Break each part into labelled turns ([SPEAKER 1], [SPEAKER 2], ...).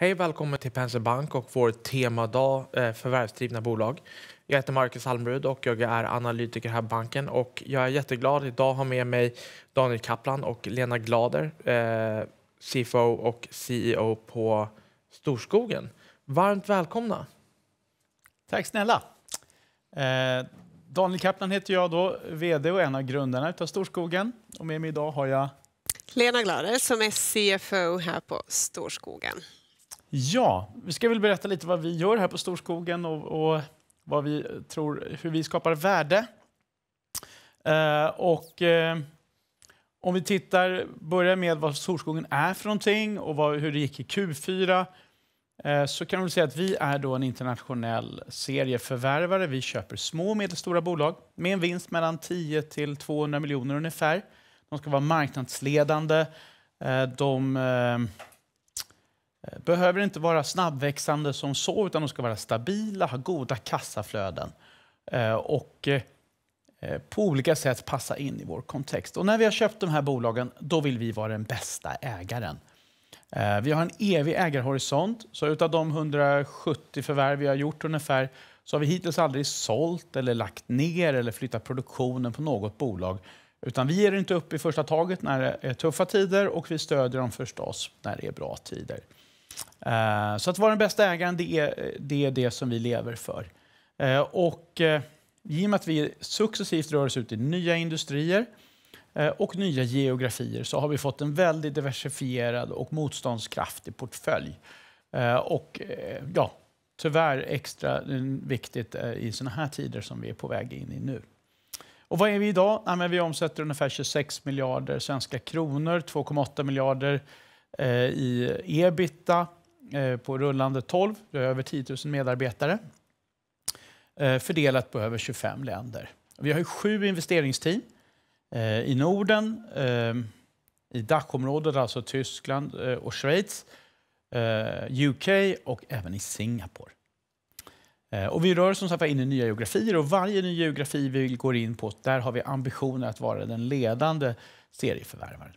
[SPEAKER 1] Hej välkommen till Penser Bank och vår temadag eh, förvärvsdrivna bolag. Jag heter Marcus Almrud och jag är analytiker här på banken och jag är jätteglad idag har med mig Daniel Kaplan och Lena Glader, eh, CFO och CEO på Storskogen. Varmt välkomna! Tack snälla!
[SPEAKER 2] Eh, Daniel Kaplan heter jag då, VD och en av grundarna av Storskogen. Och med mig idag har jag
[SPEAKER 3] Lena Glader som är CFO här på Storskogen.
[SPEAKER 2] Ja, vi ska väl berätta lite vad vi gör här på Storskogen och, och vad vi tror, hur vi skapar värde. Eh, och eh, om vi tittar, börjar med vad Storskogen är för någonting och vad, hur det gick i Q4 eh, så kan vi säga att vi är då en internationell serieförvärvare. Vi köper små och medelstora bolag med en vinst mellan 10 till 200 miljoner ungefär. De ska vara marknadsledande. Eh, de eh, Eh, behöver inte vara snabbväxande som så, utan de ska vara stabila, ha goda kassaflöden eh, och eh, på olika sätt passa in i vår kontext. Och när vi har köpt de här bolagen, då vill vi vara den bästa ägaren. Vi har en evig ägarhorisont, så utav de 170 förvärv vi har gjort ungefär så har vi hittills aldrig sålt eller lagt ner eller flyttat produktionen på något bolag. Utan vi ger inte upp i första taget när det är tuffa tider och vi stödjer dem förstås när det är bra tider. Eh, så att vara den bästa ägaren, det är, det är det, som vi lever för. Eh, och eh, i och med att vi successivt rör oss ut i nya industrier och nya geografier så har vi fått en väldigt diversifierad och motståndskraftig portfölj. Och ja, tyvärr extra viktigt i såna här tider som vi är på väg in i nu. Och vad är vi idag? Ja, vi omsätter ungefär 26 miljarder svenska kronor, 2,8 miljarder Eh, i ebita eh, på rullande 12, Vi har över 10 000 medarbetare, eh, fördelat på över 25 länder. Vi har sju investeringsteam i Norden, i DAC-området, alltså Tyskland och Schweiz, UK och även i Singapore. Och vi rör oss in i nya geografier och varje ny geografi vi går in på, där har vi ambitionen att vara den ledande serieförvärvaren.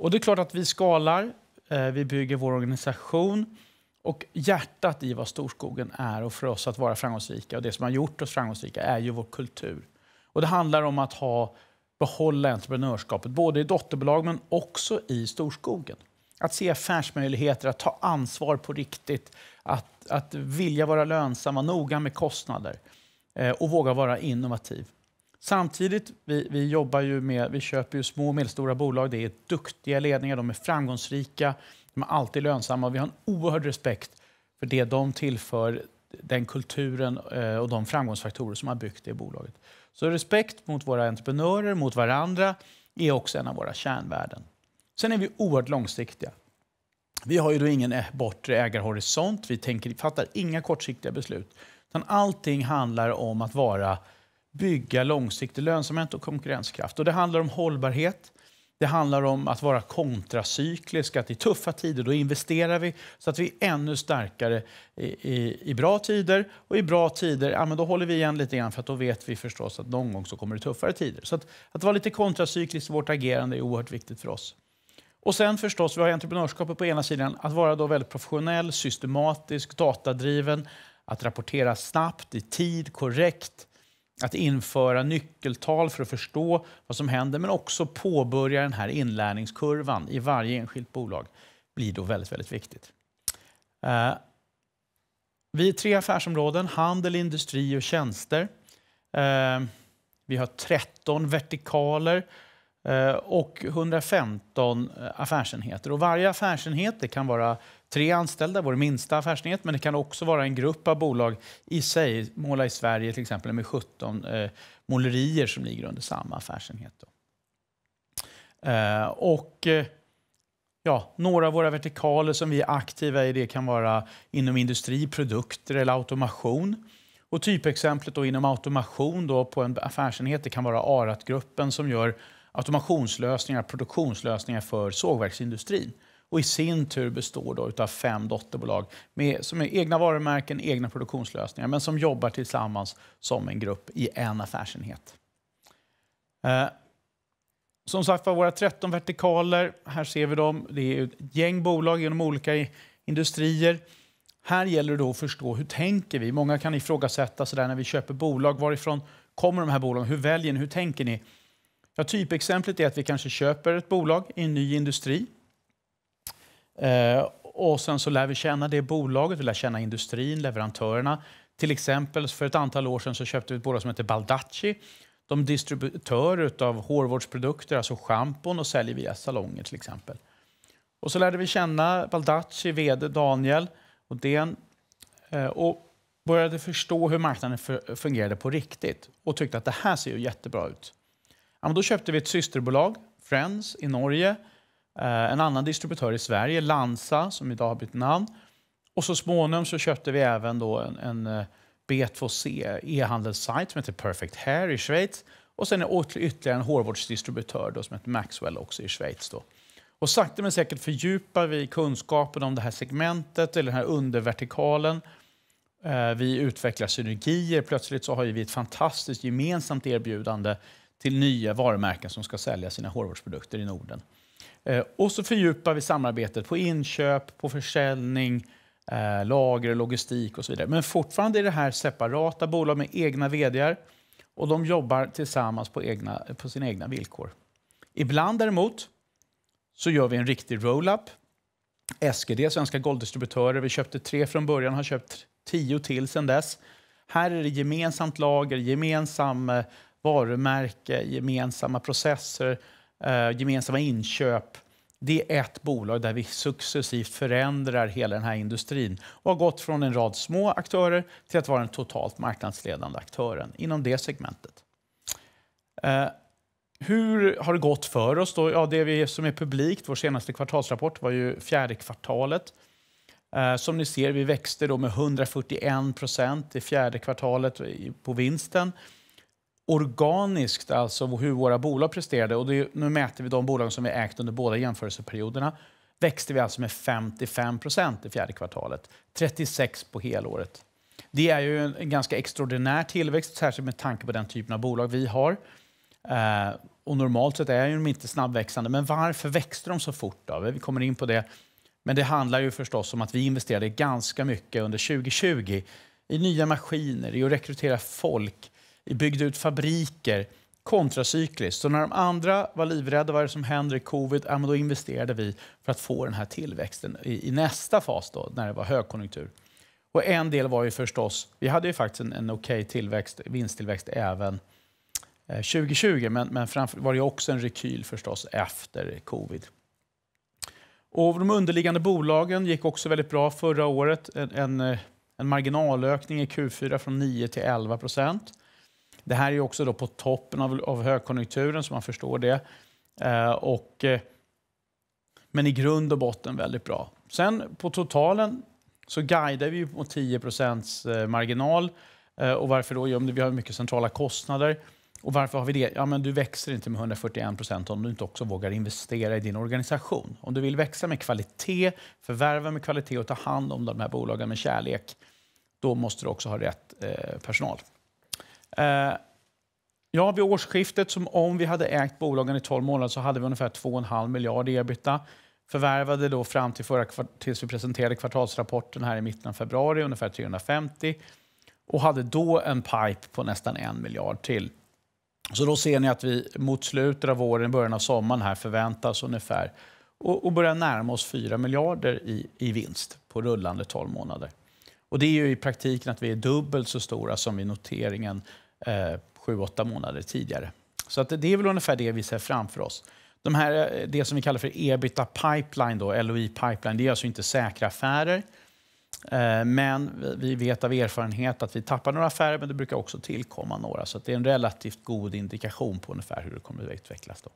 [SPEAKER 2] Och det är klart att vi skalar, eh, vi bygger vår organisation. Och hjärtat i vad storskogen är och för oss att vara framgångsrika och det som har gjort oss framgångsrika är ju vår kultur. Och det handlar om att ha, behålla entreprenörskapet både i dotterbolag men också i storskogen. Att se affärsmöjligheter, att ta ansvar på riktigt, att, att vilja vara lönsamma, noga med kostnader eh, och våga vara innovativ. Samtidigt, vi, vi jobbar ju med, vi köper ju små och medelstora bolag. Det är duktiga ledningar, de är framgångsrika, de är alltid lönsamma. Vi har en oerhörd respekt för det de tillför, den kulturen eh, och de framgångsfaktorer som har byggt det bolaget. Så respekt mot våra entreprenörer, mot varandra, är också en av våra kärnvärden. Sen är vi oerhört långsiktiga. Vi har ju då ingen eh, bortre ägarhorisont, vi tänker, fattar inga kortsiktiga beslut. Utan allting handlar om att vara bygga långsiktig lönsamhet och konkurrenskraft. Och det handlar om hållbarhet. Det handlar om att vara kontracyklisk. Att I tuffa tider då investerar vi så att vi är ännu starkare i, i, i bra tider. Och i bra tider ja, men då håller vi igen lite grann för att då vet vi förstås att någon gång så kommer det tuffare tider. Så att, att vara lite kontracykliskt i vårt agerande är oerhört viktigt för oss. Och sen förstås, vi har entreprenörskapet på ena sidan. Att vara då väldigt professionell, systematisk, datadriven. Att rapportera snabbt, i tid, korrekt att införa nyckeltal för att förstå vad som händer men också påbörja den här inlärningskurvan i varje enskilt bolag blir då väldigt, väldigt viktigt. Eh, vi är tre affärsområden, handel, industri och tjänster. Eh, vi har 13 vertikaler eh, och 115 affärsenheter. Och varje affärsenhet det kan vara tre anställda, vår minsta affärsenhet, men det kan också vara en grupp av bolag i sig. Måla i Sverige till exempel med 17 eh, målerier som ligger under samma affärsenhet. Eh, och eh, ja, några av våra vertikaler som vi är aktiva i det kan vara inom industri, produkter eller automation. Och typexemplet då inom automation då på en affärsenhet det kan vara Aratgruppen som gör automationslösningar, produktionslösningar för sågverksindustrin och i sin tur består då av fem dotterbolag med, som är egna varumärken, egna produktionslösningar men som jobbar tillsammans som en grupp i en affärsenhet. Eh, som sagt var, våra 13 vertikaler, här ser vi dem. Det är ett gäng bolag inom olika industrier. Här gäller det då att förstå hur tänker vi? Många kan ifrågasätta sådär när vi köper bolag. Varifrån kommer de här bolagen? Hur väljer ni? Hur tänker ni? Ja, typexemplet är att vi kanske köper ett bolag i en ny industri Eh, och sen så lär vi känna det bolaget, vi lär känna industrin, leverantörerna. Till exempel för ett antal år sedan så köpte vi ett bolag som heter Baldacci. De är distributörer av hårvårdsprodukter, alltså schampon, och säljer via salonger till exempel. Och så lärde vi känna Baldacci, vd Daniel Odén eh, och började förstå hur marknaden fungerade på riktigt och tyckte att det här ser ju jättebra ut. Ja, då köpte vi ett systerbolag, Friends, i Norge Eh, en annan distributör i Sverige, Lansa, som idag har bytt namn. Och så småningom så köpte vi även då en, en eh, B2C e-handelssajt som heter Perfect Hair i Schweiz. Och sen ytterligare en hårvårdsdistributör då, som heter Maxwell också i Schweiz. Då. Och sakta men säkert fördjupar vi kunskapen om det här segmentet eller den här undervertikalen. Eh, vi utvecklar synergier. Plötsligt så har vi ett fantastiskt gemensamt erbjudande till nya varumärken som ska sälja sina hårvårdsprodukter i Norden. Eh, och så fördjupar vi samarbetet på inköp, på försäljning, eh, lager, logistik och så vidare. Men fortfarande är det här separata bolag med egna vdar och de jobbar tillsammans på, egna, på sina egna villkor. Ibland däremot så gör vi en riktig roll-up. SGD, Svenska Golddistributörer, vi köpte tre från början har köpt tio till sedan dess. Här är det gemensamt lager, gemensam eh, varumärke, gemensamma processer eh, gemensamma inköp. Det är ett bolag där vi successivt förändrar hela den här industrin och har gått från en rad små aktörer till att vara den totalt marknadsledande aktören inom det segmentet. Eh, hur har det gått för oss? Då? Ja, det vi, som är publikt, vår senaste kvartalsrapport, var ju fjärde kvartalet. Eh, som ni ser, vi växte då med 141 procent i fjärde kvartalet på vinsten organiskt, alltså hur våra bolag presterade, och det, nu mäter vi de bolag som vi ägt under båda jämförelseperioderna, växte vi alltså med 55 procent i fjärde kvartalet, 36 på helåret. Det är ju en ganska extraordinär tillväxt, särskilt med tanke på den typen av bolag vi har. Eh, och normalt sett är de inte snabbväxande, men varför växte de så fort? Då? Vi kommer in på det. Men det handlar ju förstås om att vi investerade ganska mycket under 2020 i nya maskiner, i att rekrytera folk, vi byggde ut fabriker kontracykliskt. Så när de andra var livrädda vad som händer i covid, ja, då investerade vi för att få den här tillväxten i, i, nästa fas då, när det var högkonjunktur. Och en del var ju förstås, vi hade ju faktiskt en, en okej okay tillväxt, vinsttillväxt även 2020, eh, men, men framför, var det också en rekyl förstås efter covid. Och de underliggande bolagen gick också väldigt bra förra året. En, en, eh, en marginalökning i Q4 från 9 till 11 procent. Det här är också då på toppen av, av högkonjunkturen, så man förstår det. Eh, och, eh, men i grund och botten väldigt bra. Sen på totalen så guidar vi mot 10 eh, marginal. Eh, och varför då? Jo, vi har mycket centrala kostnader. Och varför har vi det? Ja, men du växer inte med 141 procent om du inte också vågar investera i din organisation. Om du vill växa med kvalitet, förvärva med kvalitet och ta hand om de här bolagen med kärlek, då måste du också ha rätt eh, personal. Eh, ja, vid årsskiftet, som om vi hade ägt bolagen i 12 månader, så hade vi ungefär 2,5 miljarder i ebitda. Förvärvade då fram till förra, tills vi presenterade kvartalsrapporten här i mitten av februari, ungefär 350. Och hade då en pipe på nästan en miljard till. Så då ser ni att vi mot slutet av våren, början av sommaren här förväntas ungefär och, och börjar närma oss 4 miljarder i, i vinst på rullande 12 månader. Och det är ju i praktiken att vi är dubbelt så stora som vid noteringen eh, 7-8 månader tidigare. Så att det är väl ungefär det vi ser framför oss. De här, eh, det som vi kallar för ebita pipeline, då, LOI pipeline, det är alltså inte säkra affärer. Eh, men vi vet av erfarenhet att vi tappar några affärer, men det brukar också tillkomma några. Så det är en relativt god indikation på ungefär hur det kommer att utvecklas. Då.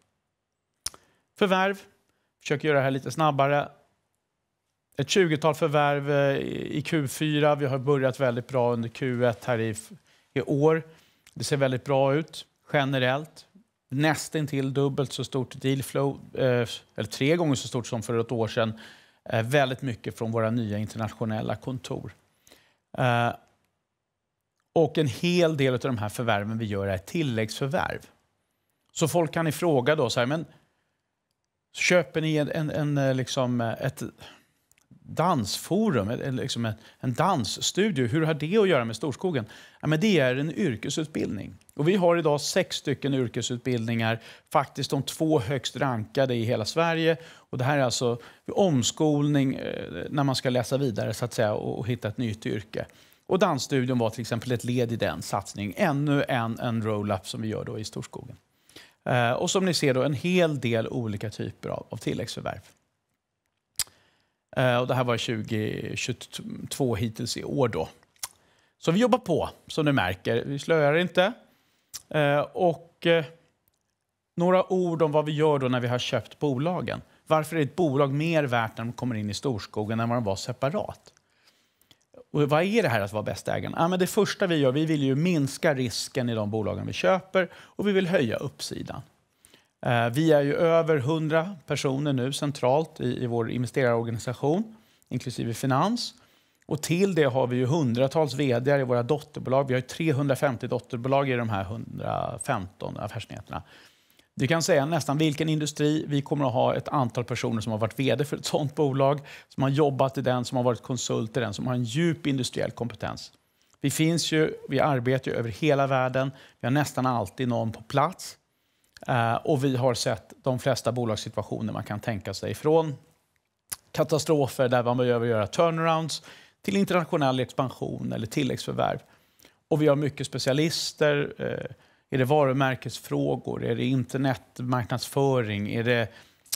[SPEAKER 2] Förvärv. Försöker göra det här lite snabbare ett 20-tal förvärv eh, i Q4. Vi har börjat väldigt bra under Q1 här i, i år. Det ser väldigt bra ut generellt. Nästintill dubbelt så stort dealflow, eh, eller tre gånger så stort som för ett år sedan. Eh, väldigt mycket från våra nya internationella kontor. Och en hel del av de här förvärven vi gör är tilläggsförvärv. Så folk kan ifråga då så här, men köper ni en, en, en liksom ett dansforum, liksom en dansstudio. Hur har det att göra med Storskogen? Ja, men det är en yrkesutbildning. Och vi har idag sex stycken yrkesutbildningar, faktiskt de två högst rankade i hela Sverige. Och det här är alltså omskolning eh, när man ska läsa vidare så att säga, och hitta ett nytt yrke. Och Dansstudion var till exempel ett led i den satsningen. Ännu en, en roll-up som vi gör då i Storskogen. Eh, och som ni ser då en hel del olika typer av, av tilläggsförvärv. Eh, och det här var 2022 hittills i år. Då. Så vi jobbar på, som ni märker. Vi slöar inte. Eh, och eh, några ord om vad vi gör då när vi har köpt bolagen. Varför är ett bolag mer värt när de kommer in i storskogen än vad de var separat? Och vad är det här att vara bästa ägaren? Ja, men det första vi gör, vi vill ju minska risken i de bolagen vi köper och vi vill höja uppsidan. Eh, vi är ju över 100 personer nu centralt i, i vår investerarorganisation, inklusive finans. Och till det har vi ju hundratals vd i våra dotterbolag. Vi har 350 dotterbolag i de här 115 affärsenheterna. Du kan säga nästan vilken industri. Vi kommer att ha ett antal personer som har varit vd för ett sånt bolag, som har jobbat i den, som har varit konsult i den, som har en djup industriell kompetens. Vi finns ju, vi arbetar ju över hela världen. Vi har nästan alltid någon på plats Eh, och vi har sett de flesta bolagssituationer man kan tänka sig. Från katastrofer där man behöver göra turnarounds till internationell expansion eller tilläggsförvärv. Och vi har mycket specialister. Eh, är det varumärkesfrågor? Är det internetmarknadsföring? Är det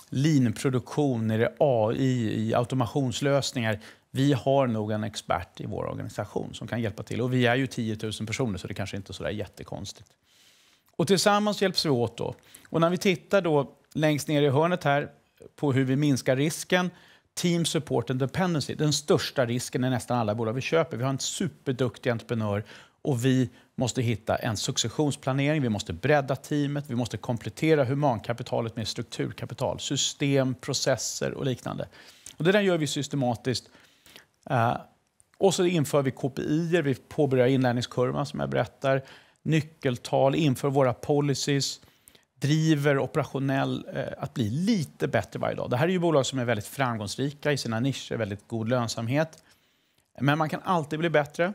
[SPEAKER 2] linproduktion? Är det AI i automationslösningar? Vi har nog en expert i vår organisation som kan hjälpa till. Och vi är ju 10 000 personer, så det kanske inte är så där jättekonstigt. Och tillsammans hjälps vi åt då. Och när vi tittar då längst ner i hörnet här på hur vi minskar risken Team Support and Dependency, den största risken är nästan alla bolag vi köper. Vi har en superduktig entreprenör och vi måste hitta en successionsplanering, vi måste bredda teamet, vi måste komplettera humankapitalet med strukturkapital, system, processer och liknande. Och det där gör vi systematiskt. Eh, och så inför vi KPI, vi påbörjar inlärningskurvan som jag berättar nyckeltal, inför våra policies, driver operationell eh, att bli lite bättre varje dag. Det här är ju bolag som är väldigt framgångsrika i sina nischer, väldigt god lönsamhet. Men man kan alltid bli bättre.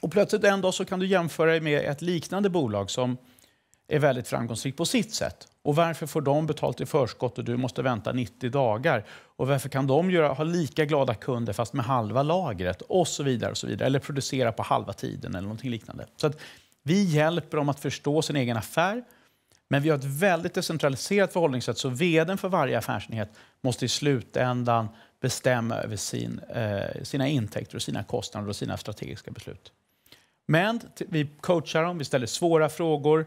[SPEAKER 2] Och plötsligt en dag så kan du jämföra dig med ett liknande bolag som är väldigt framgångsrikt på sitt sätt. Och varför får de betalt i förskott och du måste vänta 90 dagar? Och varför kan de göra, ha lika glada kunder fast med halva lagret? Och så vidare. och så vidare. Eller producera på halva tiden eller någonting liknande. Så att vi hjälper dem att förstå sin egen affär, men vi har ett väldigt decentraliserat förhållningssätt så vdn för varje affärsenhet måste i slutändan bestämma över sin, eh, sina intäkter, och sina kostnader och sina strategiska beslut. Men vi coachar dem, vi ställer svåra frågor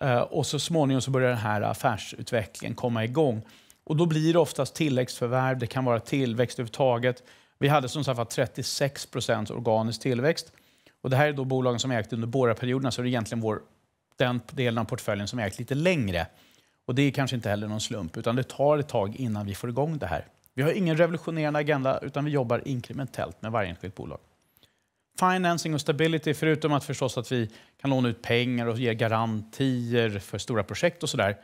[SPEAKER 2] eh, och så småningom så börjar den här affärsutvecklingen komma igång. Och då blir det oftast tilläggsförvärv, det kan vara tillväxt överhuvudtaget. Vi hade som sagt 36 procents organisk tillväxt. Och det här är då bolagen som ägt under båda perioderna så det är egentligen vår, den delen av portföljen som ägt lite längre. Och det är kanske inte heller någon slump, utan det tar ett tag innan vi får igång det här. Vi har ingen revolutionerande agenda, utan vi jobbar inkrementellt med varje enskilt bolag. Financing och stability, förutom att förstås att vi kan låna ut pengar och ge garantier för stora projekt och sådär.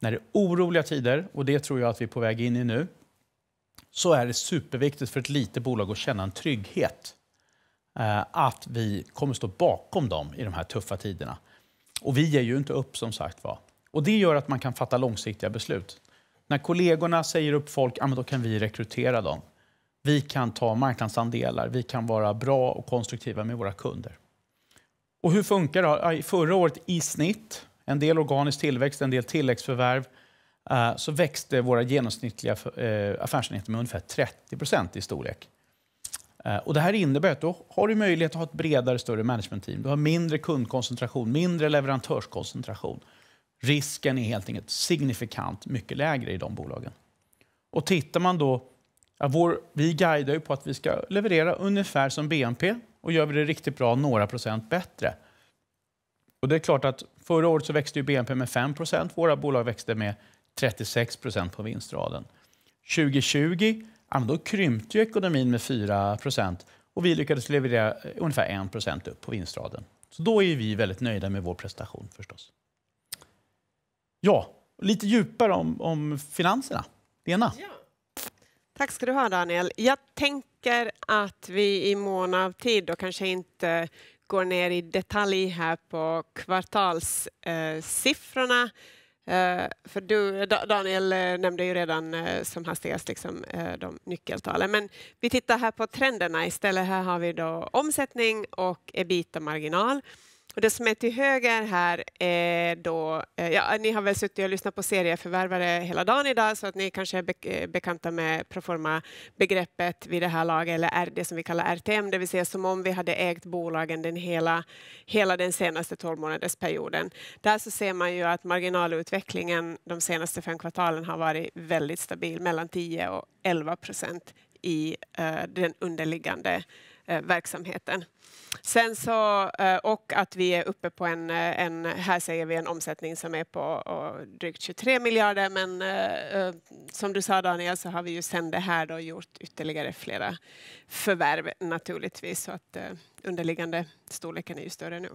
[SPEAKER 2] När det är oroliga tider, och det tror jag att vi är på väg in i nu, så är det superviktigt för ett litet bolag att känna en trygghet. Eh, att vi kommer stå bakom dem i de här tuffa tiderna. Och vi ger ju inte upp som sagt var. Och det gör att man kan fatta långsiktiga beslut. När kollegorna säger upp folk, ja, då kan vi rekrytera dem. Vi kan ta marknadsandelar, vi kan vara bra och konstruktiva med våra kunder. Och hur funkar det? Förra året i snitt, en del organisk tillväxt, en del tilläggsförvärv, eh, så växte våra genomsnittliga eh, affärsenheter med ungefär 30 procent i storlek. Eh, och det här innebär att då har du möjlighet att ha ett bredare, större managementteam. Du har mindre kundkoncentration, mindre leverantörskoncentration. Risken är helt enkelt signifikant mycket lägre i de bolagen. Och tittar man då... Ja, vår, vi guidar ju på att vi ska leverera ungefär som BNP och gör vi det riktigt bra, några procent bättre. Och det är klart att förra året så växte ju BNP med 5 procent. Våra bolag växte med 36 procent på vinstraden. 2020 ja, då krympte ju ekonomin med 4 och vi lyckades leverera eh, ungefär 1 upp på vinstraden. Så då är vi väldigt nöjda med vår prestation förstås. Ja, lite djupare om, om finanserna. Lena? Ja.
[SPEAKER 3] Tack ska du ha Daniel. Jag tänker att vi i mån av tid och kanske inte går ner i detalj här på kvartalssiffrorna. Eh, Uh, för du, Daniel eh, nämnde ju redan uh, som hastigast liksom, de nyckeltalen. Men vi tittar här på trenderna istället. Här har vi då omsättning och ebita-marginal. Och det som är till höger här är då, eh, ja, ni har väl suttit och lyssnat på serieförvärvare hela dagen idag så att ni kanske är eh, bekanta med proforma-begreppet vid det här laget eller det som vi kallar RTM, det vill säga som om vi hade ägt bolagen den hela, hela den senaste 12 månadersperioden. Där så ser man ju att marginalutvecklingen de senaste fem kvartalen har varit väldigt stabil, mellan 10 och 11 procent i eh, den underliggande Eh, verksamheten. Sen så, eh, och att vi är uppe på en, eh, en, här säger vi en omsättning som är på drygt 23 miljarder men som du sa Daniel så har vi ju sedan det här då gjort ytterligare flera förvärv naturligtvis så att underliggande storleken är ju större nu.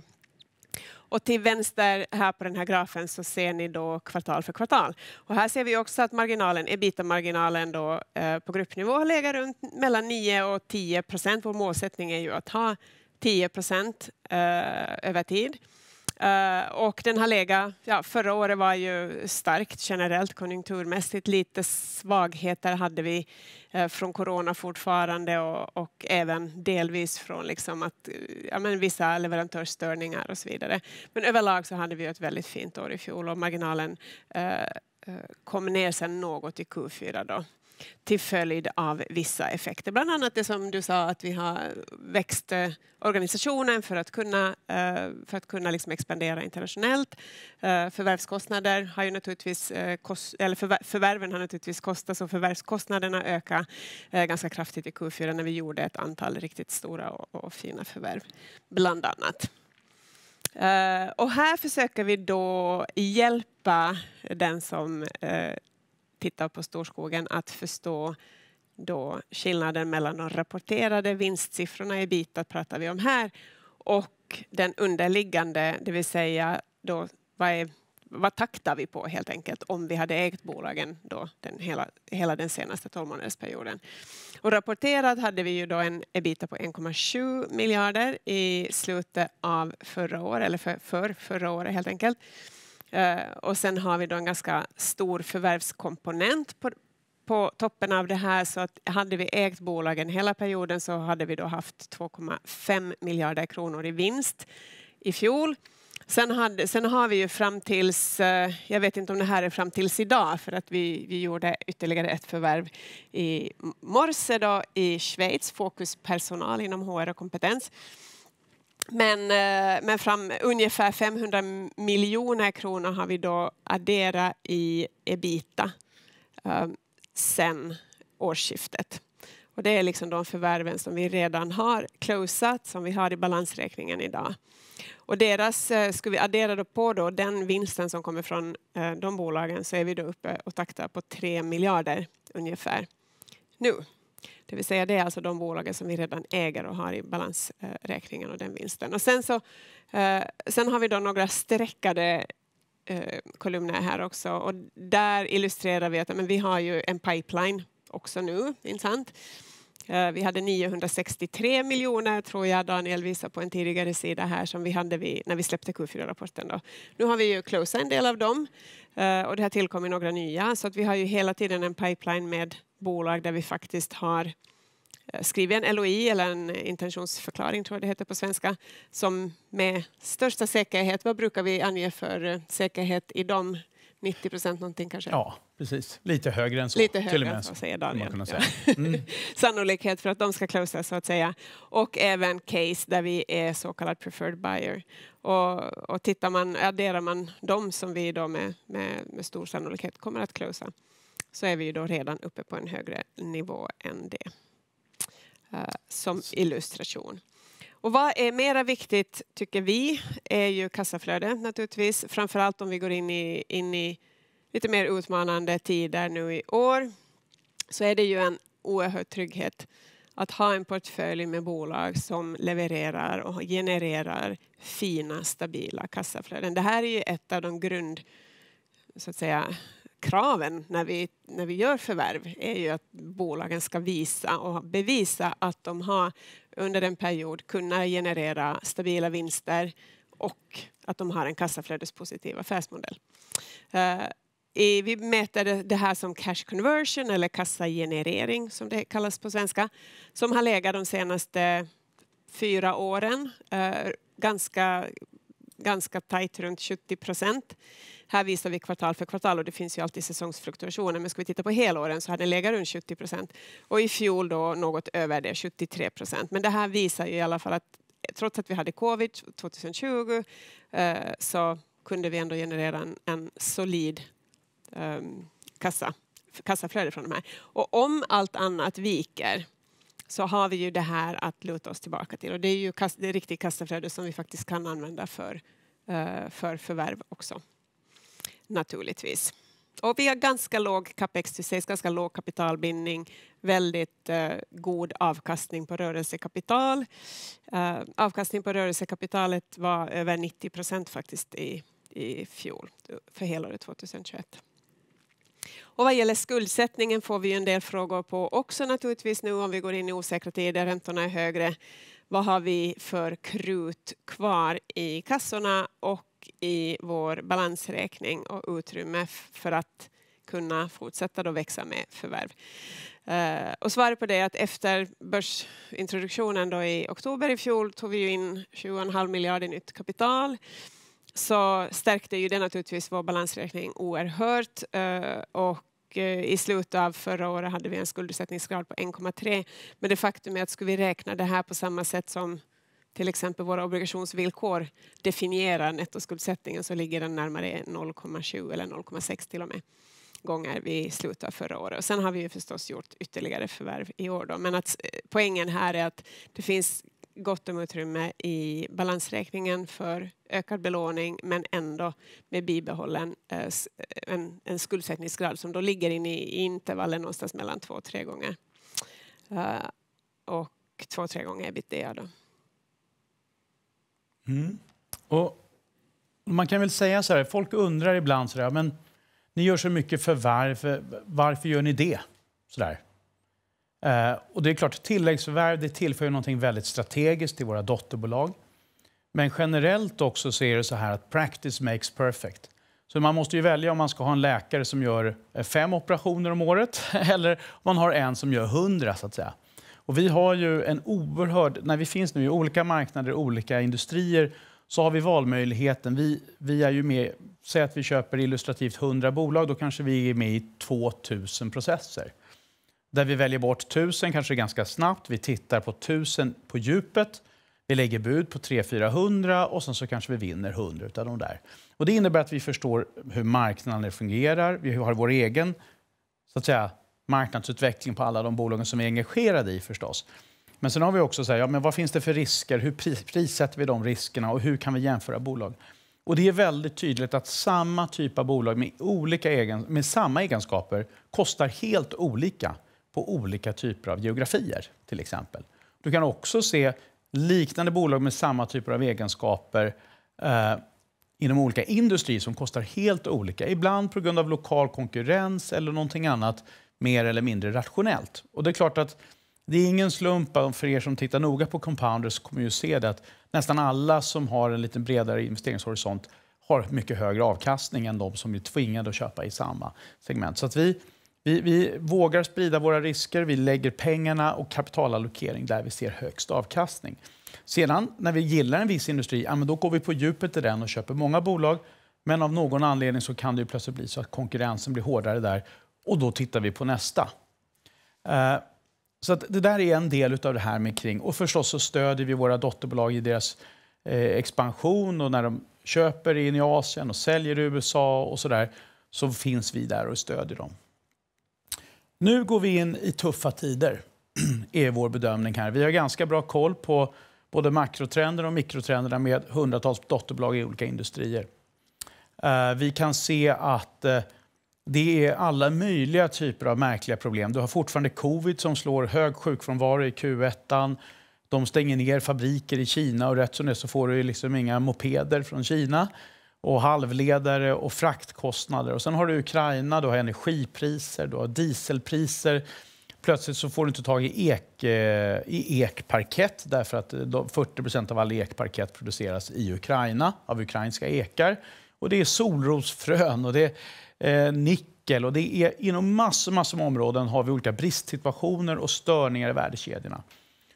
[SPEAKER 3] Och till vänster här på den här grafen så ser ni då kvartal för kvartal. Och här ser vi också att marginalen, ebita-marginalen då, eh, på gruppnivå har legat runt mellan 9 och 10 procent. Vår målsättning är ju att ha 10 procent eh, över tid. Eh, och den har legat, ja, förra året var ju starkt generellt konjunkturmässigt, lite svagheter hade vi Eh, från corona fortfarande och, och även delvis från liksom att, eh, ja, men vissa leverantörsstörningar och så vidare. Men överlag så hade vi ett väldigt fint år i fjol och marginalen eh, eh kom ner sen något i Q4 då till följd av vissa effekter. Bland annat det som du sa att vi har växt eh, organisationen för att kunna, eh, för att kunna liksom expandera internationellt. Eh, förvärvskostnader har ju naturligtvis, eller förvärven har naturligtvis kostat så förvärvskostnaderna ökar ganska kraftigt i Q4 när vi gjorde ett antal riktigt stora och fina förvärv bland annat. Uh, och här försöker vi då hjälpa den som tittar på storskogen att förstå då skillnaden mellan de rapporterade vinstsiffrorna i bitar pratar vi om här och den underliggande, det vill säga då vad, är, vad taktar vi på helt enkelt om vi hade ägt bolagen då den hela, hela den senaste 12-månadersperioden. Och rapporterat hade vi ju då en ebita på 1,7 miljarder i slutet av förra året, eller för, för förra året helt enkelt. Eh, och sen har vi då en ganska stor förvärvskomponent på, på toppen av det här så att hade vi ägt bolagen hela perioden så hade vi då haft 2,5 miljarder kronor i vinst i fjol. Sen, hade, sen, har vi ju fram tills, eh, jag vet inte om det här är fram tills idag, för att vi, vi gjorde ytterligare ett förvärv i morse då i Schweiz, Fokuspersonal inom HR och kompetens. Men, eh, men fram, ungefär 500 miljoner kronor har vi då adderat i ebita eh, sen årsskiftet. Och det är liksom de förvärven som vi redan har closat, som vi har i balansräkningen idag. Och deras, eh, ska vi addera då på då den vinsten som kommer från de bolagen så är vi då uppe och taktar på 3 miljarder ungefär nu. Det vill säga det är alltså de bolagen som vi redan äger och har i balansräkningen och den vinsten. Och sen, så, eh, sen har vi då några streckade eh, kolumner här också och där illustrerar vi att men vi har ju en pipeline också nu, inte sant? Eh, vi hade 963 miljoner tror jag Daniel visade på en tidigare sida här som vi hade vid, när vi släppte Q4-rapporten. Nu har vi ju closat en del av dem Eh, och det har tillkommit några nya så att vi har ju hela tiden en pipeline med bolag där vi faktiskt har eh, skrivit en LOI eller en intentionsförklaring tror jag det heter på svenska som med största säkerhet, vad brukar vi ange för eh, säkerhet i de 90 procent någonting kanske? Ja,
[SPEAKER 2] precis. Lite högre än så. Lite högre till och med, så, säger Daniel. Säga.
[SPEAKER 3] Mm. Sannolikhet för att de ska closea så att säga. Och även case där vi är så kallad preferred buyer. Och, och tittar man, adderar man dem som vi då med, med, med stor sannolikhet kommer att closea så är vi ju då redan uppe på en högre nivå än det. Uh, som illustration. Och vad är mera viktigt, tycker vi, är ju kassaflöde naturligtvis. Framförallt om vi går in i, in i lite mer utmanande tider nu i år så är det ju en oerhörd trygghet att ha en portfölj med bolag som levererar och genererar fina, stabila kassaflöden. Det här är ju ett av de grund, så att säga, kraven när vi, när vi gör förvärv är ju att bolagen ska visa och bevisa att de har under en period kunnat generera stabila vinster och att de har en kassaflödespositiv affärsmodell. Eh, vi mäter det, här som cash conversion eller kassagenerering som det kallas på svenska, som har legat de senaste fyra åren eh, ganska, ganska tajt runt 70 procent. Här visar vi kvartal för kvartal och det finns ju alltid säsongsfluktuationer. Men ska vi titta på helåren så har den legat runt 70 procent och i fjol då något över det, 73 procent. Men det här visar ju i alla fall att trots att vi hade covid 2020 eh, så kunde vi ändå generera en, en solid eh, kassa, kassaflöde från de här. Och om allt annat viker så har vi ju det här att luta oss tillbaka till. Och det är ju kass, det riktiga kassaflöde som vi faktiskt kan använda för, eh, för förvärv också naturligtvis. Och vi har ganska låg capex till sales, ganska låg kapitalbindning, väldigt eh, god avkastning på rörelsekapital. Eh, avkastning på rörelsekapitalet var över 90 procent faktiskt i, i fjol, för helåret 2021. Och vad gäller skuldsättningen får vi en del frågor på också naturligtvis nu om vi går in i osäkra tider, räntorna är högre. Vad har vi för krut kvar i kassorna och i vår balansräkning och utrymme för att kunna fortsätta då växa med förvärv. Eh, och svaret på det är att efter börsintroduktionen då i oktober i fjol tog vi ju in 7,5 miljarder i nytt kapital så stärkte ju det naturligtvis vår balansräkning oerhört eh, och eh, i slutet av förra året hade vi en skuldsättningsgrad på 1,3. Men det faktum är att skulle vi räkna det här på samma sätt som till exempel våra obligationsvillkor definierar nettoskuldsättningen så ligger den närmare 0,7 eller 0,6 till och med gånger vid slutet av förra året. Och sen har vi ju förstås gjort ytterligare förvärv i år. Då. Men att, eh, poängen här är att det finns gott om utrymme i balansräkningen för ökad belåning men ändå med bibehållen eh, eh, en, en skuldsättningsgrad som då ligger inne i intervallet någonstans mellan två och tre gånger. Och två tre gånger ebitda.
[SPEAKER 1] Mm.
[SPEAKER 2] Och man kan väl säga så här, folk undrar ibland så där, men ni gör så mycket förvärv, för varför gör ni det? Så där. Eh, och det är klart, tilläggsförvärv det tillför ju någonting väldigt strategiskt till våra dotterbolag. Men generellt också så är det så här att practice makes perfect. Så man måste ju välja om man ska ha en läkare som gör fem operationer om året eller om man har en som gör hundra så att säga. Och vi har ju en oerhörd... När vi finns nu i olika marknader olika industrier så har vi valmöjligheten. Vi, vi är ju med... Säg att vi köper illustrativt 100 bolag, då kanske vi är med i 2000 processer. Där vi väljer bort 1000, kanske ganska snabbt. Vi tittar på 1000 på djupet. Vi lägger bud på 300-400 och sen så kanske vi vinner 100 av de där. Och det innebär att vi förstår hur marknaden fungerar. Vi har vår egen så att säga, marknadsutveckling på alla de bolagen som vi är engagerade i förstås. Men sen har vi också så här, ja, men vad finns det för risker? Hur prissätter vi de riskerna och hur kan vi jämföra bolag? Och det är väldigt tydligt att samma typ av bolag med, olika egen, med samma egenskaper kostar helt olika på olika typer av geografier till exempel. Du kan också se liknande bolag med samma typer av egenskaper eh, inom olika industrier som kostar helt olika. Ibland på grund av lokal konkurrens eller någonting annat mer eller mindre rationellt. Och det är klart att det är ingen slump, för er som tittar noga på Compounders kommer ju se det att nästan alla som har en lite bredare investeringshorisont har mycket högre avkastning än de som är tvingade att köpa i samma segment. Så att vi, vi, vi vågar sprida våra risker, vi lägger pengarna och kapitalallokering där vi ser högst avkastning. Sedan när vi gillar en viss industri, ja, då går vi på djupet i den och köper många bolag. Men av någon anledning så kan det ju plötsligt bli så att konkurrensen blir hårdare där och då tittar vi på nästa. Eh, så det där är en del av det här med kring. Och förstås så stödjer vi våra dotterbolag i deras eh, expansion och när de köper in i Asien och säljer i USA och sådär så finns vi där och stödjer dem. Nu går vi in i tuffa tider, är vår bedömning här. Vi har ganska bra koll på både makrotrenderna och mikrotrenderna med hundratals dotterbolag i olika industrier. Eh, vi kan se att eh, det är alla möjliga typer av märkliga problem. Du har fortfarande covid som slår hög sjukfrånvaro i Q1. De stänger ner fabriker i Kina och rätt som det så får du liksom inga mopeder från Kina och halvledare och fraktkostnader. Och sen har du Ukraina, du har energipriser, du har dieselpriser. Plötsligt så får du inte tag i, ek, eh, i ekparkett därför att 40 eh, procent av all ekparkett produceras i Ukraina av ukrainska ekar. Och det är solrosfrön och det eh, nickel och det är inom massor, massor av områden har vi olika bristsituationer och störningar i värdekedjorna.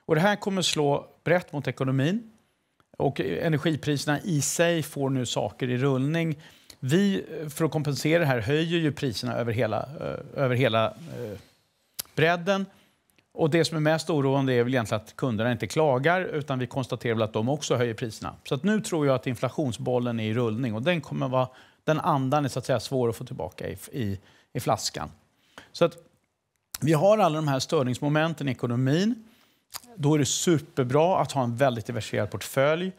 [SPEAKER 2] Och det här kommer slå brett mot ekonomin och energipriserna i sig får nu saker i rullning. Vi, eh, för att kompensera det här, höjer ju priserna över hela, eh, över hela eh, bredden. Och det som är mest oroande är väl egentligen att kunderna inte klagar utan vi konstaterar väl att de också höjer priserna. Så att nu tror jag att inflationsbollen är i rullning och den kommer vara den andan är så att säga svår att få tillbaka i, i, i flaskan. Så att vi har alla de här störningsmomenten i ekonomin. Då är det superbra att ha en väldigt diversifierad portfölj.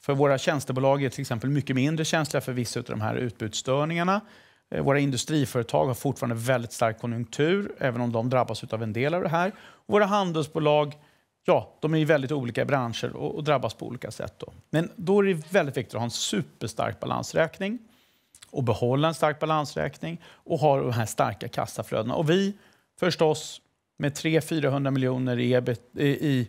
[SPEAKER 2] För våra tjänstebolag är till exempel mycket mindre känsliga för vissa av de här utbudsstörningarna. Eh, våra industriföretag har fortfarande väldigt stark konjunktur, även om de drabbas av en del av det här. Våra handelsbolag ja, de är i väldigt olika branscher och, drabbas på olika sätt. Då. Men då är det väldigt viktigt att ha en superstark balansräkning och behålla en stark balansräkning och ha de här starka kassaflödena. Och vi förstås med 300-400 miljoner i, i,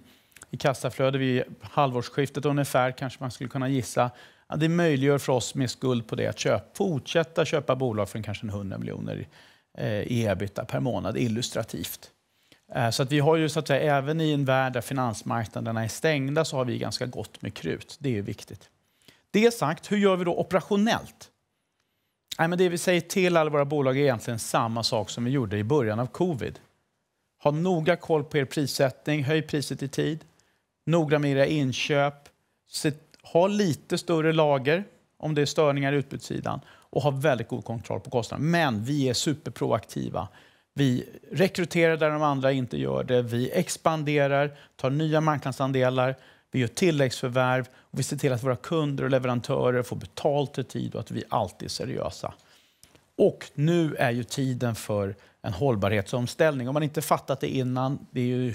[SPEAKER 2] i kassaflöde vid halvårsskiftet ungefär, kanske man skulle kunna gissa, Ja, det möjliggör för oss med skuld på det att köpa, fortsätta köpa bolag för kanske 100 miljoner eh, i ebita per månad illustrativt. Eh, så att vi har ju så att säga, även i en värld där finansmarknaderna är stängda så har vi ganska gott med krut. Det är viktigt. Det sagt, hur gör vi då operationellt? Nej, men det vi säger till alla våra bolag är egentligen samma sak som vi gjorde i början av covid. Ha noga koll på er prissättning, höj priset i tid, noga med era inköp, ha lite större lager om det är störningar i utbudssidan och ha väldigt god kontroll på kostnaderna. Men vi är superproaktiva. Vi rekryterar där de andra inte gör det, vi expanderar, tar nya marknadsandelar, vi gör tilläggsförvärv och vi ser till att våra kunder och leverantörer får betalt i tid och att vi alltid är seriösa. Och nu är ju tiden för en hållbarhetsomställning. Om man inte fattat det innan, det är ju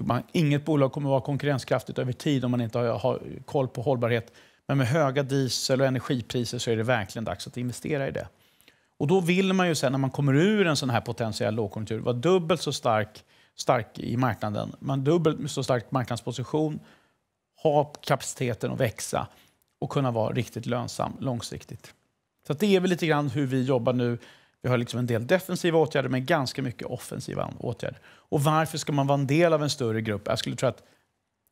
[SPEAKER 2] man, inget bolag kommer att vara konkurrenskraftigt över tid om man inte har, har, koll på hållbarhet. Men med höga diesel och energipriser så är det verkligen dags att investera i det. Och då vill man ju sen när man kommer ur en sån här potentiell lågkonjunktur vara dubbelt så stark stark i marknaden. Man dubbelt så stark marknadsposition, ha kapaciteten att växa och kunna vara riktigt lönsam långsiktigt. Så det är väl lite grann hur vi jobbar nu. Vi har liksom en del defensiva åtgärder men ganska mycket offensiva åtgärder. Och varför ska man vara en del av en större grupp? Jag skulle tro att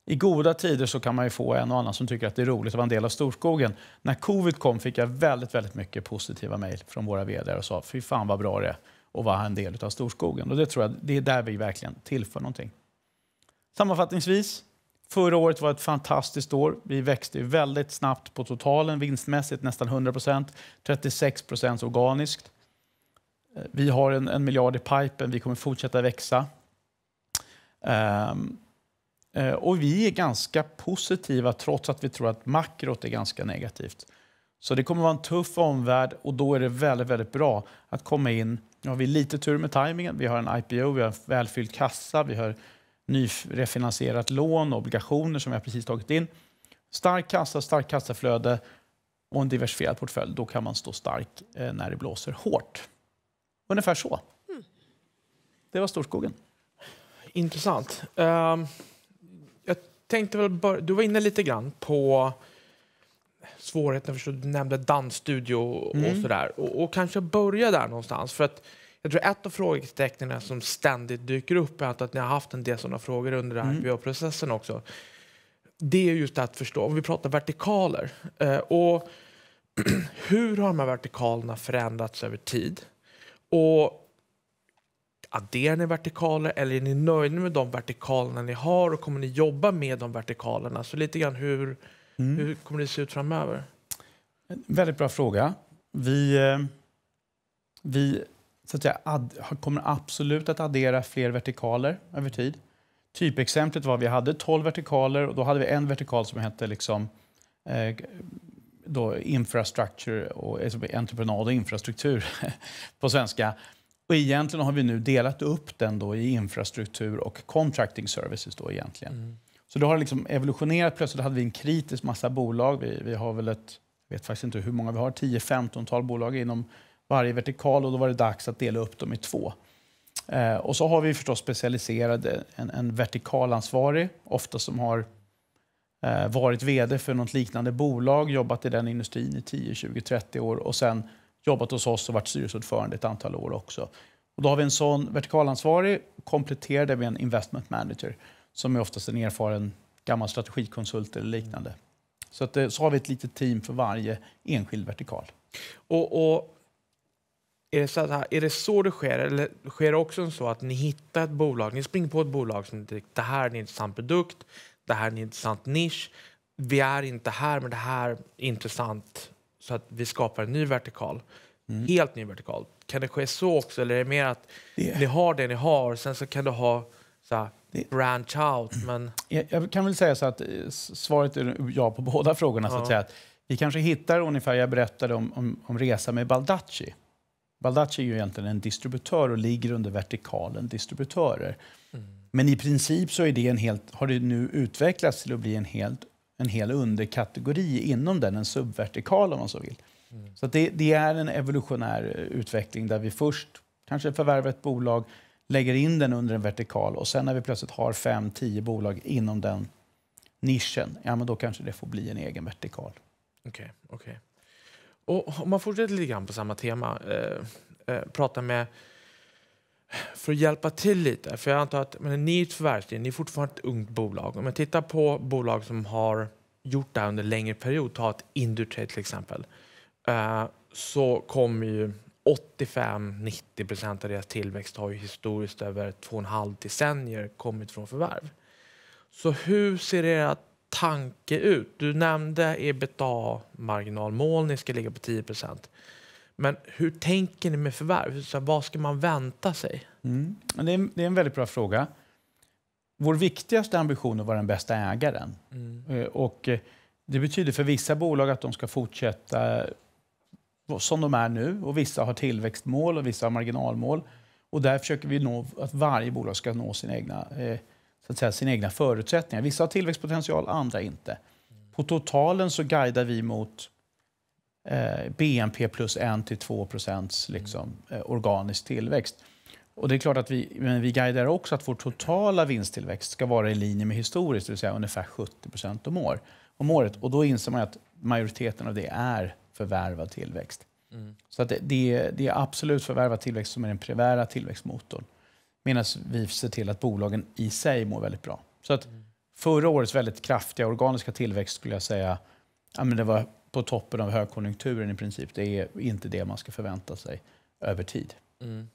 [SPEAKER 2] i goda tider så kan man ju få en och annan som tycker att det är roligt att vara en del av storskogen. När covid kom fick jag väldigt, väldigt mycket positiva mejl från våra vd och sa fy fan vad bra det är och vara en del av storskogen. Och det tror jag, det är där vi verkligen tillför någonting. Sammanfattningsvis, förra året var ett fantastiskt år. Vi växte väldigt snabbt på totalen, vinstmässigt nästan 100 procent. 36 procent organiskt. Eh, vi har en, en miljard i pipen, vi kommer fortsätta växa. Um, och vi är ganska positiva trots att vi tror att makrot är ganska negativt. Så det kommer vara en tuff omvärld och då är det väldigt, väldigt bra att komma in nu har vi lite tur med tajmingen. Vi har en IPO, vi har en välfylld kassa, vi har nyrefinansierat lån och obligationer som vi precis tagit in. Stark kassa, starkt kassaflöde och en diversifierad portfölj. Då kan man stå stark eh, när det blåser hårt.
[SPEAKER 1] Ungefär så. Mm. Det var storskogen. Intressant. Ehm, jag tänkte väl bör- du var inne lite grann på svårigheten, förstå, du nämnde dansstudio och, mm. och sådär. Och, och, kanske börja där någonstans. För att jag tror ett av frågetecknen som ständigt dyker upp är att ni har haft en del sådana frågor under mm. processen också. Det är just att förstå, om vi pratar vertikaler. Eh, och hur har de här vertikalerna förändrats över tid? Och adderar ni vertikaler eller är ni nöjda med de vertikalerna ni har och kommer ni jobba med de vertikalerna? Så lite grann hur, Mm. Hur kommer det se ut framöver?
[SPEAKER 2] En väldigt bra fråga. Vi, eh, vi så att säga, ad, kommer absolut att addera fler vertikaler över tid. Typexemplet var att vi hade 12 vertikaler och då hade vi en vertikal som hette liksom, eh, då infrastructure och eh, entreprenad och infrastruktur på svenska. Och egentligen har vi nu delat upp den då i infrastruktur och contracting services. Då egentligen. Mm. Så då har det liksom evolutionerat. Plötsligt hade vi en kritisk massa bolag. Vi, vi har väl ett, jag vet faktiskt inte hur många vi har, 10-15-tal bolag inom varje vertikal och då var det dags att dela upp dem i två. Eh, och så har vi förstås specialiserat en, en vertikalansvarig, ofta som har eh, varit vd för något liknande bolag, jobbat i den industrin i 10, 20, 30 år och sen jobbat hos oss och varit styrelseordförande ett antal år också. Och då har vi en sån vertikalansvarig kompletterade med en investment manager som är oftast en erfaren gammal strategikonsult eller liknande. Så, att, eh, så har vi ett litet team för varje enskild vertikal.
[SPEAKER 1] Och, och är, det så att, är det så det sker? Eller sker det också så att ni hittar ett bolag, ni springer på ett bolag som direkt, det här är en intressant produkt, det här är en intressant nisch, vi är inte här men det här är intressant så att vi skapar en ny vertikal. Mm. Helt ny vertikal. Kan det ske så också? Eller är det mer att det. ni har det ni har, och sen så kan du ha så här, branch out. Men...
[SPEAKER 2] Jag, kan väl säga så att eh, svaret är ja på båda frågorna. Ja. Så att säga. Vi kanske hittar ungefär, jag berättade om, om, om resa med Baldacci. Baldacci är ju egentligen en distributör och ligger under vertikalen distributörer. Mm. Men i princip så är det en helt, har det nu utvecklats till att bli en, helt, en hel underkategori inom den, en subvertikal om man så vill. Mm. Så det, det är en evolutionär eh, utveckling där vi först kanske förvärvar ett bolag, lägger in den under en vertikal och sen när vi plötsligt har fem, tio bolag inom den nischen, ja men då kanske det får bli en egen vertikal.
[SPEAKER 1] Okej, okay, okay. Och om man fortsätter lite grann på samma tema, eh, eh, prata med för att hjälpa till lite, för jag antar att men ni är ett förvärvsteam, ni är fortfarande ett ungt bolag. Om man tittar på bolag som har gjort det här under längre period, ta ett Indutrade till exempel, eh, så kommer ju 85-90 procent av deras tillväxt har ju historiskt över två och en halv decennier kommit från förvärv. Så hur ser era tanke ut? Du nämnde ebitda-marginalmål, ni ska ligga på 10 procent. Men hur tänker ni med förvärv? Så vad ska man vänta sig? Mm. Det, är, det, är, en väldigt bra fråga.
[SPEAKER 2] Vår viktigaste ambition är att vara den bästa ägaren. Mm. Eh, och eh, det betyder för vissa bolag att de ska fortsätta som de är nu och vissa har tillväxtmål och vissa har marginalmål. Och där försöker vi nå att varje bolag ska nå sina egna, eh, så att säga, sina egna förutsättningar. Vissa har tillväxtpotential, andra inte. På totalen så guidar vi mot eh, BNP plus 1-2 procents mm. liksom, eh, organisk tillväxt. Och det är klart att vi, men vi guidar också att vår totala vinsttillväxt ska vara i linje med historiskt, det vill säga ungefär 70 procent om, år, om året. Och då inser man att majoriteten av det är förvärvad tillväxt. Mm. Så att det, det, det, är absolut förvärvad tillväxt som är den primära tillväxtmotorn. Medan vi ser till att bolagen i sig mår väldigt bra. Så att mm. förra årets väldigt kraftiga organiska tillväxt skulle jag säga, ja, men det var på toppen av högkonjunkturen i princip. Det är inte det man ska förvänta sig över tid.
[SPEAKER 1] Mm.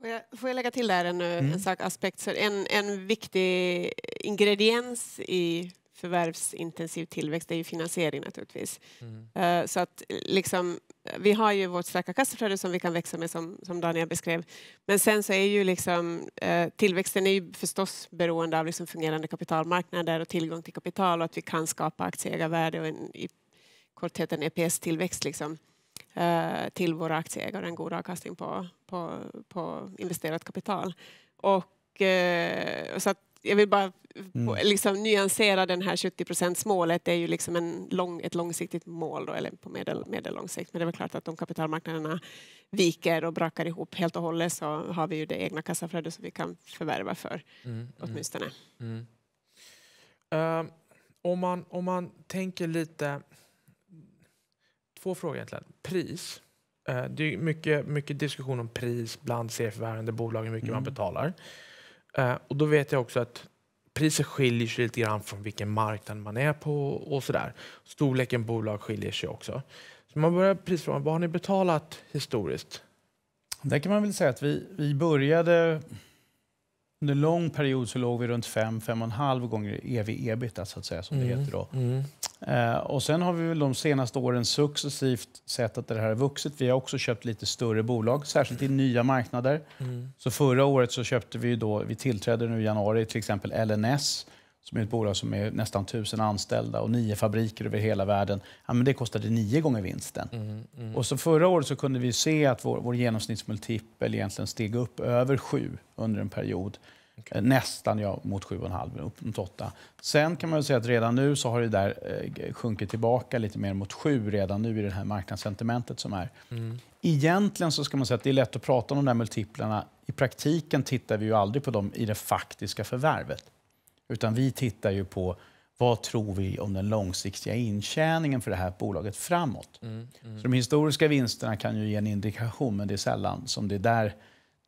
[SPEAKER 3] Får, jag, får jag lägga till där en, eh, mm. en sak, aspekt? Så en, en viktig ingrediens i förvärvsintensiv tillväxt är ju finansiering naturligtvis. Mm. Eh, så att liksom, vi har ju vårt starka kassaflöde som vi kan växa med som, som Daniel beskrev. Men sen så är ju liksom, eh, tillväxten är ju förstås beroende av liksom fungerande kapitalmarknader och tillgång till kapital och att vi kan skapa aktieägarvärde och en, i korthet en EPS-tillväxt liksom, eh, till våra aktieägare, en god avkastning på, på, på investerat kapital. Och, så att jag vill bara mm. liksom nyansera den här 70 procentsmålet. Det är ju liksom en lång, ett långsiktigt mål då, eller på medel, medellång sikt. Men det är väl klart att om kapitalmarknaderna viker och brakar ihop helt och hållet så har vi ju det egna kassaflödet som vi kan förvärva för mm. mm. åtminstone. Mm. Uh, om, man, om man tänker lite...
[SPEAKER 1] Två frågor egentligen. Pris. Uh, det är mycket, mycket diskussion om pris bland cfd bolag, hur mycket man mm. betalar. Eh, och då vet jag också att priset skiljer sig lite grann från vilken marknad man är på och sådär. Storleken bolag skiljer sig också. Så man börjar prisfråga, vad har ni betalat historiskt?
[SPEAKER 2] Där kan man väl säga att vi, vi började under en lång period så låg vi runt 5-5,5 gånger ev ebitda, så att säga, som mm. det heter då. Mm. Eh, och sen har vi väl de senaste åren successivt sett att det här har vuxit. Vi har också köpt lite större bolag, särskilt i nya marknader. Mm. Så förra året så köpte vi då, vi tillträdde nu i januari, till exempel LNS som är ett bolag som är nästan tusen anställda och nio fabriker över hela världen. Ja, men det kostade nio gånger vinsten. Mm, mm. Och så förra året så kunde vi se att vår, vår genomsnittsmultipel egentligen steg upp över sju under en period. Okay. Eh, nästan ja, mot 7,5, upp mot 8. Sen kan man säga att redan nu så har det där eh, sjunkit tillbaka lite mer mot 7 redan nu i det här marknadssentimentet som är. Mm. Egentligen så ska man säga att det är lätt att prata om de där multiplarna. I praktiken tittar vi ju aldrig på dem i det faktiska förvärvet. Utan vi tittar ju på vad tror vi om den långsiktiga intjäningen för det här bolaget framåt.
[SPEAKER 1] Mm, mm. Så de
[SPEAKER 2] historiska vinsterna kan ju ge en indikation, men det är sällan som det är där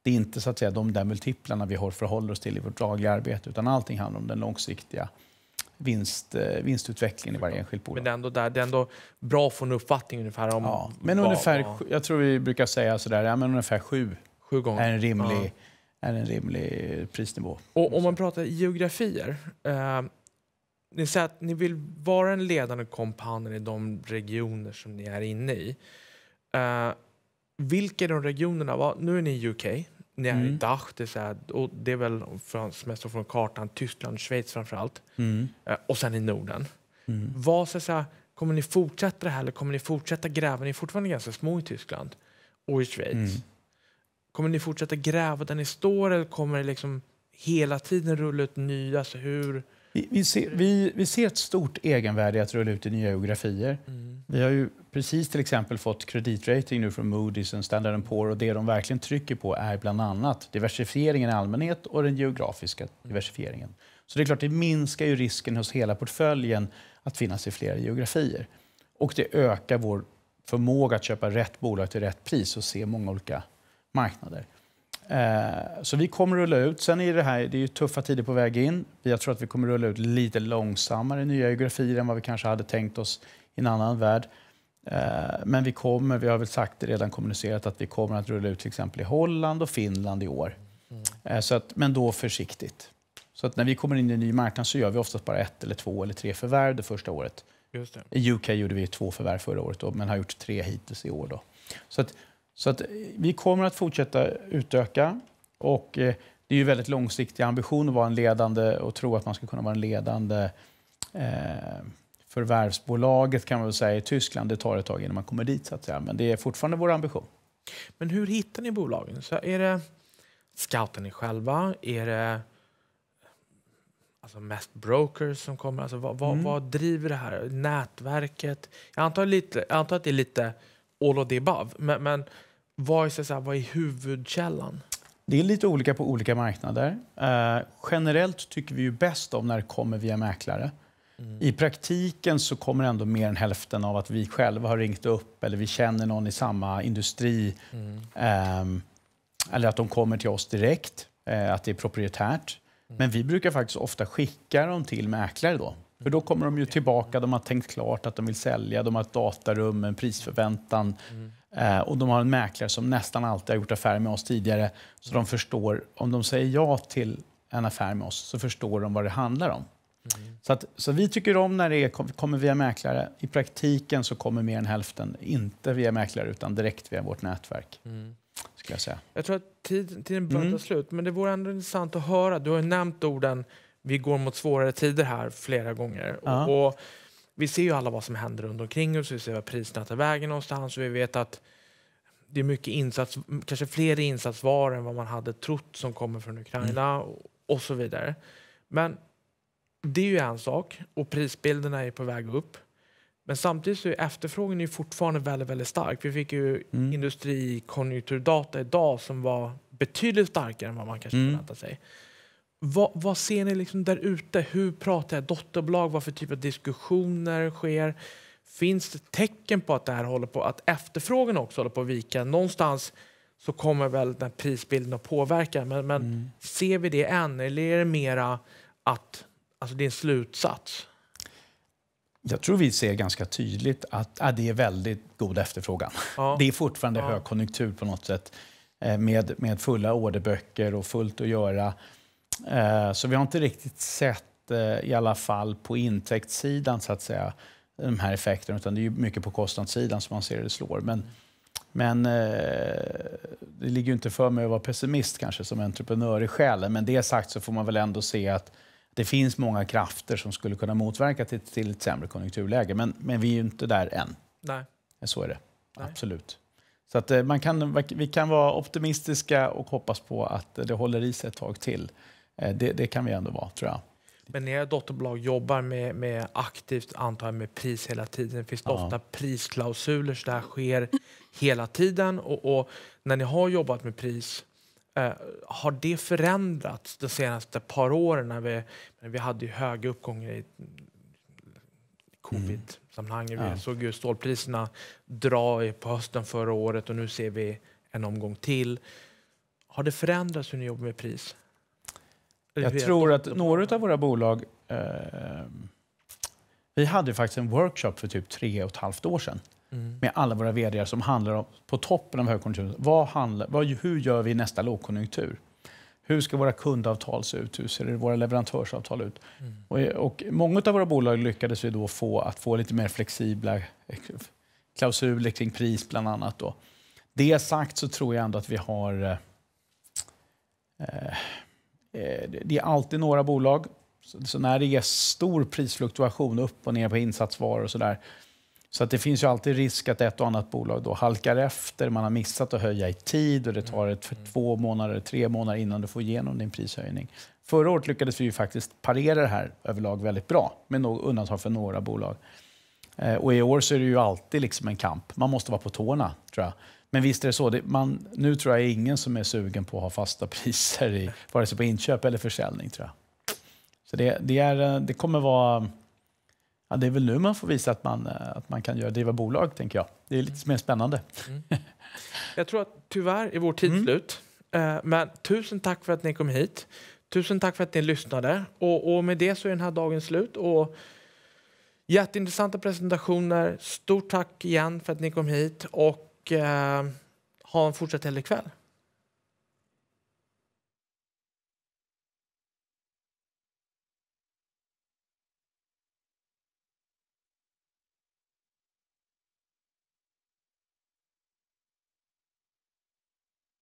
[SPEAKER 2] det är inte så att säga, de där multiplarna vi har förhåller oss till i vårt dagliga arbete, utan allting handlar om den långsiktiga vinst, eh, vinstutvecklingen i varje enskilt bolag.
[SPEAKER 1] Men det är ändå, där, det är ändå bra att få en uppfattning ungefär om... Ja, men ungefär, vad,
[SPEAKER 2] jag tror vi brukar säga sådär, ja, men ungefär sju, sju gånger. är en rimlig... Ja är en rimlig prisnivå.
[SPEAKER 1] Och om man pratar geografier. Eh, ni säger att ni vill vara en ledande kompanjon i de regioner som ni är inne i. Eh, vilka är de regionerna? Va? Nu är ni i UK, ni är mm. i Dach, det är, så här, och det är väl från, mest från kartan Tyskland, Schweiz framför allt. Mm. Eh, och sen i Norden. Mm. Vad, så här, kommer ni fortsätta det här eller kommer ni fortsätta gräva? Ni är fortfarande ganska små i Tyskland och i Schweiz. Mm. Kommer ni fortsätta gräva där ni står eller kommer det liksom hela tiden rulla ut nya? Alltså hur...
[SPEAKER 2] Vi, vi, ser, vi, vi ser ett stort egenvärde i att rulla ut i nya geografier. Mm. Vi har ju precis till exempel fått kreditrating nu från Moody's och Standard Poor och det de verkligen trycker på är bland annat diversifieringen i allmänhet och den geografiska mm. diversifieringen. Så det är klart, det minskar ju risken hos hela portföljen att finnas i flera geografier. Och det ökar vår förmåga att köpa rätt bolag till rätt pris och se många olika marknader. Eh, så vi kommer rulla ut. Sen är det här, det är ju tuffa tider på väg in. Jag tror att vi kommer rulla ut lite långsammare i nya geografier än vad vi kanske hade tänkt oss i en annan värld. Eh, men vi kommer, vi har väl sagt redan kommunicerat att vi kommer att rulla ut till exempel i Holland och Finland i år. Mm. Eh, så att, men då försiktigt. Så att när vi kommer in i en ny marknad så gör vi oftast bara ett eller två eller tre förvärv det första året. Just det. I UK gjorde vi två förvärv förra året då, men har gjort tre hittills i år. Då. Så att så att eh, vi kommer att fortsätta utöka och eh, det är ju väldigt långsiktig ambition att vara en ledande och tro att man ska kunna vara en ledande eh, förvärvsbolaget kan man säga i Tyskland. Det tar ett tag innan man kommer dit så att säga, men det är fortfarande vår ambition.
[SPEAKER 1] Men hur hittar ni bolagen? Så är det scoutar ni själva? Är det alltså mest brokers som kommer? Alltså vad, vad, mm. vad driver det här? Nätverket? Jag antar, lite, jag antar att det är lite all of the above, men, men vad är, så här, vad är huvudkällan?
[SPEAKER 2] Det är lite olika på olika marknader.
[SPEAKER 1] Eh, generellt tycker vi ju
[SPEAKER 2] bäst om när det kommer via mäklare. Mm. I praktiken så kommer ändå mer än hälften av att vi själva har ringt upp eller vi känner någon i samma industri. Mm. Eh, eller att de kommer till oss direkt, eh, att det är proprietärt. Mm. Men vi brukar faktiskt ofta skicka dem till mäklare då. För då kommer de ju mm. tillbaka, de har tänkt klart att de vill sälja, de har ett datarum, en mm. prisförväntan. Mm. Eh, och de har en mäklare som nästan alltid har gjort affärer med oss tidigare. Så de förstår, om de säger ja till en affär med oss, så förstår de vad det handlar om. Mm. Så, att, så vi tycker om när det är, kommer via mäklare. I praktiken så kommer mer än hälften inte via mäklare utan direkt via vårt nätverk. Mm. Skulle jag, säga.
[SPEAKER 1] jag tror att tid, tiden börjar mm. ta slut, men det vore ändå intressant att höra. Du har nämnt orden vi går mot svårare tider här flera gånger. Ja. Och, och vi ser ju alla vad som händer runt omkring oss, vi ser vad priserna tar vägen någonstans och vi vet att det är mycket insats, kanske fler insatsvaror än vad man hade trott som kommer från Ukraina mm. och så vidare. Men det är ju en sak och prisbilderna är på väg upp. Men samtidigt så är efterfrågan ju fortfarande väldigt, väldigt stark. Vi fick ju mm. industrikonjunkturdata idag som var betydligt starkare än vad man kanske mm. förväntade sig. Vad, vad, ser ni liksom där ute? Hur pratar jag dotterbolag? Vad för typ av diskussioner sker? Finns det tecken på att det här håller på att efterfrågan också håller på att vika? Någonstans så kommer väl den prisbilden att påverka. Men, men mm. ser vi det än eller är det mera att alltså det är en slutsats?
[SPEAKER 2] Jag tror vi ser ganska tydligt att ja, det är väldigt god efterfrågan. Ja. Det är fortfarande ja. högkonjunktur på något sätt eh, med, med fulla orderböcker och fullt att göra. Eh, så vi har inte riktigt sett, eh, i alla fall på intäktssidan, så att säga, de här effekterna. Utan det är mycket på kostnadssidan som man ser det slår. Men, men eh, det ligger inte för mig att vara pessimist kanske som entreprenör i själen. Men det sagt så får man väl ändå se att det finns många krafter som skulle kunna motverka till, till ett sämre konjunkturläge. Men, men vi är inte där än. Nej. Så är det. Nej. Absolut. Så att man kan, vi kan vara optimistiska och hoppas på att det håller i sig ett tag till. Eh, det, det, kan vi ändå vara, tror jag.
[SPEAKER 1] Men era dotterbolag jobbar med, med aktivt antar jag, med pris hela tiden. Finns det finns ofta prisklausuler så det här sker hela tiden? Och, och när ni har jobbat med pris, eh, har det förändrats de senaste par åren? När vi, när vi hade ju höga uppgångar i covid-sammanhang. Mm. Vi ja. såg ju stålpriserna dra på hösten förra året och nu ser vi en omgång till. Har det förändrats hur ni jobbar med pris? Jag tror att
[SPEAKER 2] några av våra bolag... Eh, vi hade faktiskt en workshop för typ tre och ett halvt år sedan mm. med alla våra vd som handlar om, på toppen av högkonjunkturen, vad handlar, vad, hur gör vi nästa lågkonjunktur? Hur ska våra kundavtal se ut? Hur ser våra leverantörsavtal ut? Mm. Och, och, många av våra bolag lyckades vi då få att få lite mer flexibla eh, klausuler kring pris bland annat. Då. Det sagt så tror jag ändå att vi har eh, eh Eh, det är alltid några bolag. Så när det är stor prisfluktuation upp och ner på insatsvaror och sådär. Så att det finns ju alltid risk att ett och annat bolag då halkar efter, man har missat att höja i tid och det tar ett för mm. två månader, tre månader innan du får igenom din prishöjning. Förra året lyckades vi ju faktiskt parera det här överlag väldigt bra, med undantag för några bolag. Eh, och i år så är det ju alltid liksom en kamp. Man måste vara på tårna, tror jag. Men visst är det så. Det, man, nu tror jag ingen som är sugen på att ha fasta priser i vare sig på inköp eller försäljning. Tror jag. Så det, det, är, eh, det kommer vara... Ja, det är väl nu man får visa att man, eh, att man kan göra, driva bolag, tänker jag. Det är lite mer spännande. Mm.
[SPEAKER 1] Jag tror att tyvärr är vår tid mm. slut. Eh, men tusen tack för att ni kom hit. Tusen tack för att ni lyssnade. Och, och med det så är den här dagen slut. Och jätteintressanta presentationer. Stort tack igen för att ni kom hit. Och och eh, ha en fortsatt härlig kväll.